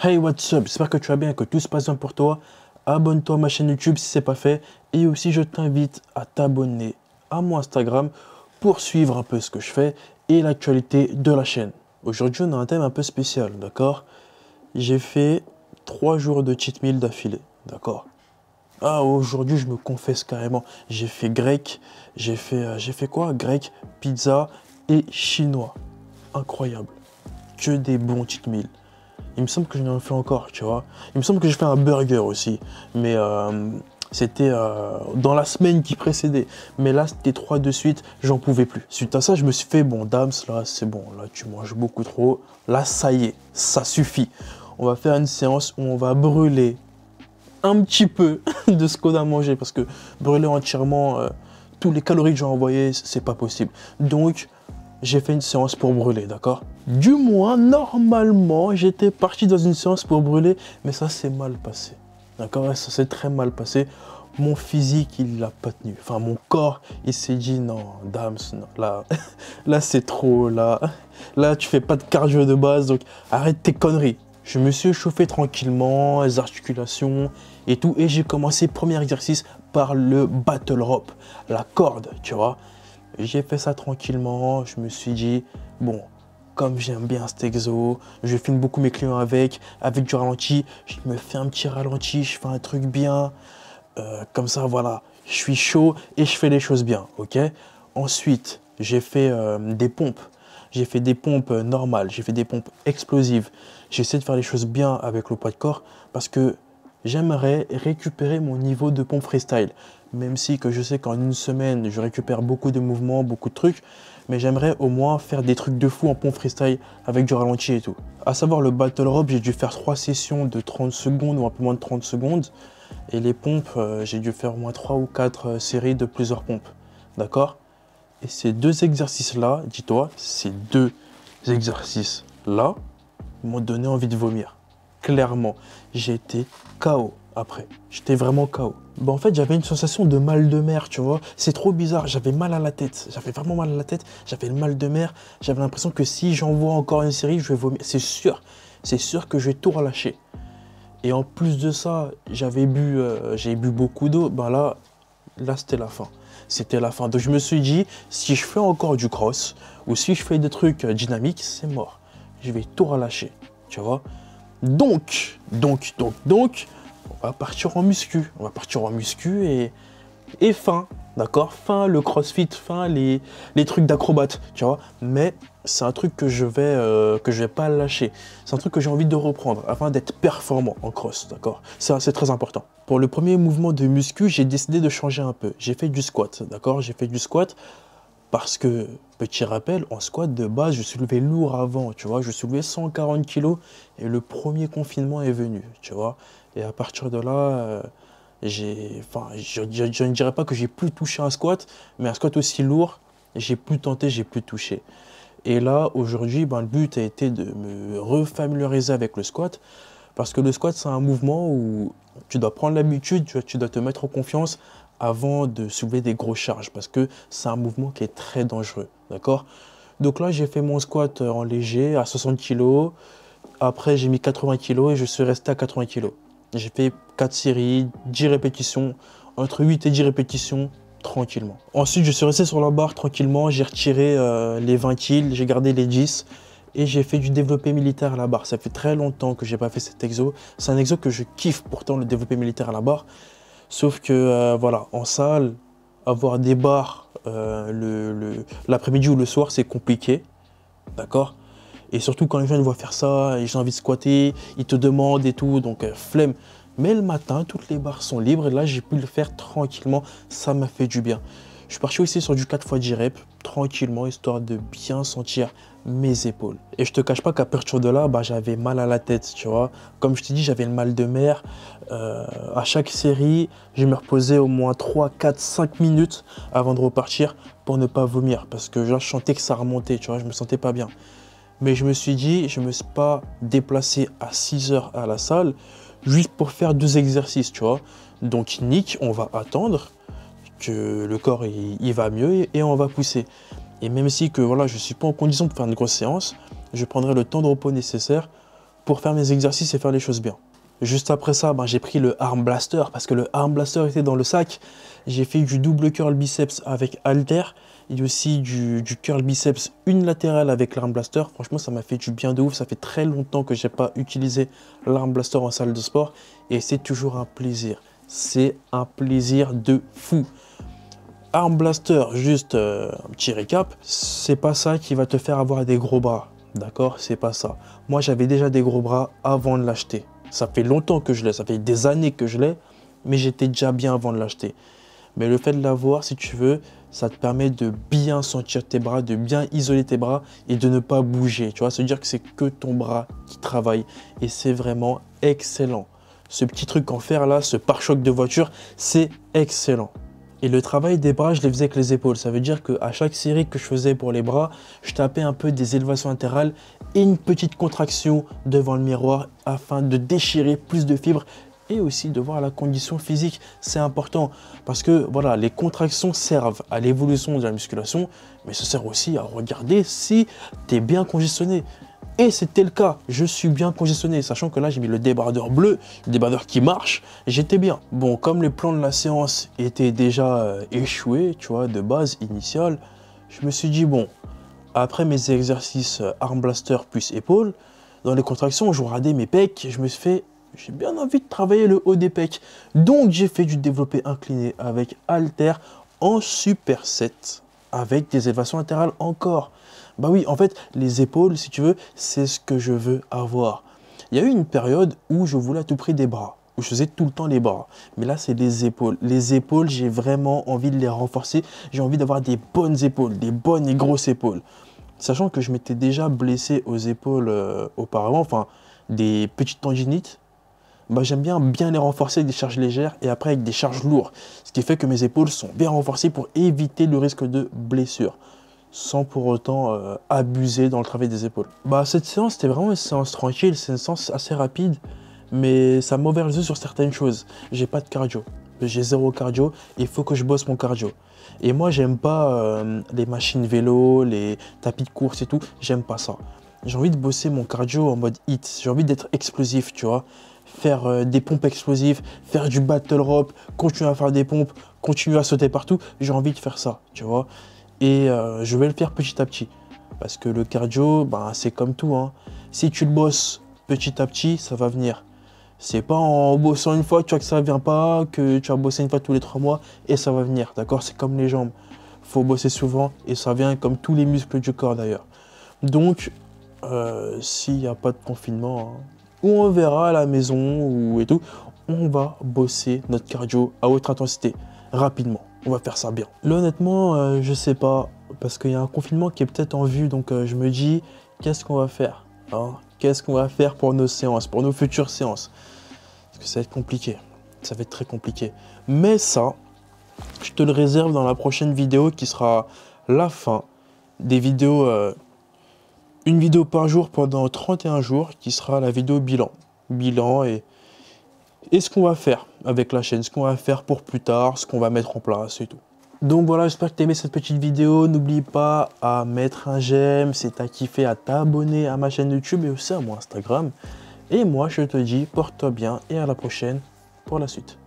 Hey what's up, j'espère que tu vas bien, que tout se passe bien pour toi. Abonne-toi à ma chaîne YouTube si ce n'est pas fait. Et aussi je t'invite à t'abonner à mon Instagram pour suivre un peu ce que je fais et l'actualité de la chaîne. Aujourd'hui on a un thème un peu spécial, d'accord J'ai fait 3 jours de cheat meal d'affilée, d'accord ah, aujourd'hui, je me confesse carrément. J'ai fait grec, j'ai fait, euh, j'ai fait quoi Grec, pizza et chinois. Incroyable. Que des bons cheat meals il me semble que j'en ai fais encore, tu vois. Il me semble que j'ai fait un burger aussi, mais euh, c'était euh, dans la semaine qui précédait. Mais là, c'était trois de suite, j'en pouvais plus. Suite à ça, je me suis fait, bon, dames, là, c'est bon, là, tu manges beaucoup trop. Là, ça y est, ça suffit. On va faire une séance où on va brûler un petit peu de ce qu'on a mangé, parce que brûler entièrement euh, tous les calories que j'ai envoyé c'est pas possible. Donc, j'ai fait une séance pour brûler, d'accord Du moins, normalement, j'étais parti dans une séance pour brûler, mais ça s'est mal passé. D'accord Ça s'est très mal passé. Mon physique, il l'a pas tenu. Enfin, mon corps, il s'est dit non, dames, là, là c'est trop, là, là tu fais pas de cardio de base, donc arrête tes conneries. Je me suis chauffé tranquillement, les articulations et tout, et j'ai commencé premier exercice par le battle rope, la corde, tu vois. J'ai fait ça tranquillement. Je me suis dit, bon, comme j'aime bien cet exo, je filme beaucoup mes clients avec, avec du ralenti. Je me fais un petit ralenti, je fais un truc bien. Euh, comme ça, voilà, je suis chaud et je fais les choses bien, ok Ensuite, j'ai fait euh, des pompes. J'ai fait des pompes euh, normales, j'ai fait des pompes explosives. J'essaie de faire les choses bien avec le poids de corps parce que j'aimerais récupérer mon niveau de pompe freestyle même si que je sais qu'en une semaine, je récupère beaucoup de mouvements, beaucoup de trucs, mais j'aimerais au moins faire des trucs de fou en pompe freestyle avec du ralenti et tout. À savoir le battle rope, j'ai dû faire trois sessions de 30 secondes ou un peu moins de 30 secondes, et les pompes, euh, j'ai dû faire au moins 3 ou 4 euh, séries de plusieurs pompes, d'accord Et ces deux exercices-là, dis-toi, ces deux exercices-là m'ont donné envie de vomir, clairement. J'ai été KO après. J'étais vraiment KO. Bah, en fait, j'avais une sensation de mal de mer, tu vois. C'est trop bizarre. J'avais mal à la tête. J'avais vraiment mal à la tête. J'avais le mal de mer. J'avais l'impression que si j'envoie encore une série, je vais vomir. C'est sûr. C'est sûr que je vais tout relâcher. Et en plus de ça, j'avais bu, euh, j'ai bu beaucoup d'eau. Ben là, là c'était la fin. C'était la fin. Donc je me suis dit, si je fais encore du cross ou si je fais des trucs euh, dynamiques, c'est mort. Je vais tout relâcher, tu vois. Donc, donc, donc, donc, on va partir en muscu. On va partir en muscu et, et fin, d'accord Fin le crossfit, fin les, les trucs d'acrobate, tu vois Mais c'est un truc que je vais, euh, que je vais pas lâcher. C'est un truc que j'ai envie de reprendre afin d'être performant en cross, d'accord Ça, c'est très important. Pour le premier mouvement de muscu, j'ai décidé de changer un peu. J'ai fait du squat, d'accord J'ai fait du squat parce que Petit rappel, en squat de base, je soulevais lourd avant, tu vois. Je soulevais 140 kg et le premier confinement est venu, tu vois. Et à partir de là, euh, j'ai, enfin, je, ne dirais pas que j'ai plus touché un squat, mais un squat aussi lourd, j'ai plus tenté, j'ai plus touché. Et là, aujourd'hui, ben, le but a été de me refamiliariser avec le squat. Parce que le squat, c'est un mouvement où tu dois prendre l'habitude, tu, dois te mettre en confiance avant de soulever des grosses charges parce que c'est un mouvement qui est très dangereux. D'accord Donc là, j'ai fait mon squat euh, en léger à 60 kg. Après, j'ai mis 80 kg et je suis resté à 80 kg. J'ai fait 4 séries, 10 répétitions, entre 8 et 10 répétitions tranquillement. Ensuite, je suis resté sur la barre tranquillement. J'ai retiré euh, les 20 kg, j'ai gardé les 10 et j'ai fait du développé militaire à la barre. Ça fait très longtemps que j'ai pas fait cet exo. C'est un exo que je kiffe pourtant, le développé militaire à la barre. Sauf que, euh, voilà, en salle, avoir des bars euh, l'après-midi ou le soir, c'est compliqué. D'accord Et surtout quand les jeunes voient faire ça, ils ont envie de squatter, ils te demandent et tout, donc euh, flemme. Mais le matin, toutes les bars sont libres et là, j'ai pu le faire tranquillement. Ça m'a fait du bien. Je suis parti aussi sur du 4x10 rep, tranquillement, histoire de bien sentir mes épaules. Et je te cache pas qu'à partir de là, bah, j'avais mal à la tête, tu vois. Comme je te dis, j'avais le mal de mer. Euh, à chaque série, je me reposais au moins 3, 4, 5 minutes avant de repartir pour ne pas vomir. Parce que je sentais que ça remontait, tu vois, je me sentais pas bien. Mais je me suis dit, je ne me suis pas déplacé à 6 heures à la salle juste pour faire deux exercices, tu vois. Donc, nick, on va attendre que le corps il, va mieux et, on va pousser. Et même si que voilà, je ne suis pas en condition de faire une grosse séance, je prendrai le temps de repos nécessaire pour faire mes exercices et faire les choses bien. Juste après ça, ben, j'ai pris le arm blaster parce que le arm blaster était dans le sac. J'ai fait du double curl biceps avec halter et aussi du, curl biceps unilatéral avec l'arm blaster. Franchement, ça m'a fait du bien de ouf. Ça fait très longtemps que je n'ai pas utilisé l'arm blaster en salle de sport et c'est toujours un plaisir c'est un plaisir de fou. Arm Blaster, juste euh, un petit récap, c'est pas ça qui va te faire avoir des gros bras. D'accord C'est pas ça. Moi, j'avais déjà des gros bras avant de l'acheter. Ça fait longtemps que je l'ai, ça fait des années que je l'ai, mais j'étais déjà bien avant de l'acheter. Mais le fait de l'avoir, si tu veux, ça te permet de bien sentir tes bras, de bien isoler tes bras et de ne pas bouger. Tu vois, se dire que c'est que ton bras qui travaille. Et c'est vraiment excellent. Ce petit truc en fer là, ce pare-choc de voiture, c'est excellent. Et le travail des bras, je les faisais avec les épaules. Ça veut dire qu'à chaque série que je faisais pour les bras, je tapais un peu des élévations latérales et une petite contraction devant le miroir afin de déchirer plus de fibres et aussi de voir la condition physique. C'est important parce que voilà, les contractions servent à l'évolution de la musculation, mais ça sert aussi à regarder si tu es bien congestionné. Et c'était le cas, je suis bien congestionné, sachant que là j'ai mis le débardeur bleu, le débardeur qui marche, j'étais bien. Bon, comme les plans de la séance étaient déjà euh, échoués, tu vois, de base, initiale, je me suis dit, bon, après mes exercices euh, arm blaster plus épaule, dans les contractions, je radais mes pecs, je me suis fait, j'ai bien envie de travailler le haut des pecs. Donc j'ai fait du développé incliné avec alter en super superset avec des élévations latérales encore. Bah oui, en fait, les épaules, si tu veux, c'est ce que je veux avoir. Il y a eu une période où je voulais à tout prix des bras, où je faisais tout le temps les bras. Mais là, c'est les épaules. Les épaules, j'ai vraiment envie de les renforcer. J'ai envie d'avoir des bonnes épaules, des bonnes et grosses épaules. Sachant que je m'étais déjà blessé aux épaules euh, auparavant, enfin, des petites tendinites bah, j'aime bien bien les renforcer avec des charges légères et après avec des charges lourdes. Ce qui fait que mes épaules sont bien renforcées pour éviter le risque de blessure sans pour autant euh, abuser dans le travail des épaules. Bah, cette séance, c'était vraiment une séance tranquille, c'est une séance assez rapide, mais ça m'a ouvert les yeux sur certaines choses. J'ai pas de cardio, j'ai zéro cardio, il faut que je bosse mon cardio. Et moi, j'aime pas euh, les machines vélo, les tapis de course et tout, j'aime pas ça. J'ai envie de bosser mon cardio en mode hit, j'ai envie d'être explosif, tu vois faire euh, des pompes explosives, faire du battle rope, continuer à faire des pompes, continuer à sauter partout, j'ai envie de faire ça, tu vois. Et euh, je vais le faire petit à petit. Parce que le cardio, ben, c'est comme tout. Hein. Si tu le bosses petit à petit, ça va venir. C'est pas en bossant une fois, tu vois que ça vient pas, que tu vas bosser une fois tous les trois mois et ça va venir, d'accord C'est comme les jambes. Faut bosser souvent et ça vient comme tous les muscles du corps d'ailleurs. Donc, euh, s'il n'y a pas de confinement, hein, ou on verra à la maison ou et tout, on va bosser notre cardio à haute intensité rapidement. On va faire ça bien. Là, honnêtement, euh, je sais pas parce qu'il y a un confinement qui est peut-être en vue, donc euh, je me dis qu'est-ce qu'on va faire hein? Qu'est-ce qu'on va faire pour nos séances, pour nos futures séances Parce que ça va être compliqué. Ça va être très compliqué. Mais ça, je te le réserve dans la prochaine vidéo qui sera la fin des vidéos. Euh, une vidéo par jour pendant 31 jours qui sera la vidéo bilan. Bilan et, et ce qu'on va faire avec la chaîne, ce qu'on va faire pour plus tard, ce qu'on va mettre en place et tout. Donc voilà, j'espère que tu aimé cette petite vidéo. N'oublie pas à mettre un j'aime, si t'as kiffé, à t'abonner à ma chaîne YouTube et aussi à mon Instagram. Et moi, je te dis, porte-toi bien et à la prochaine pour la suite.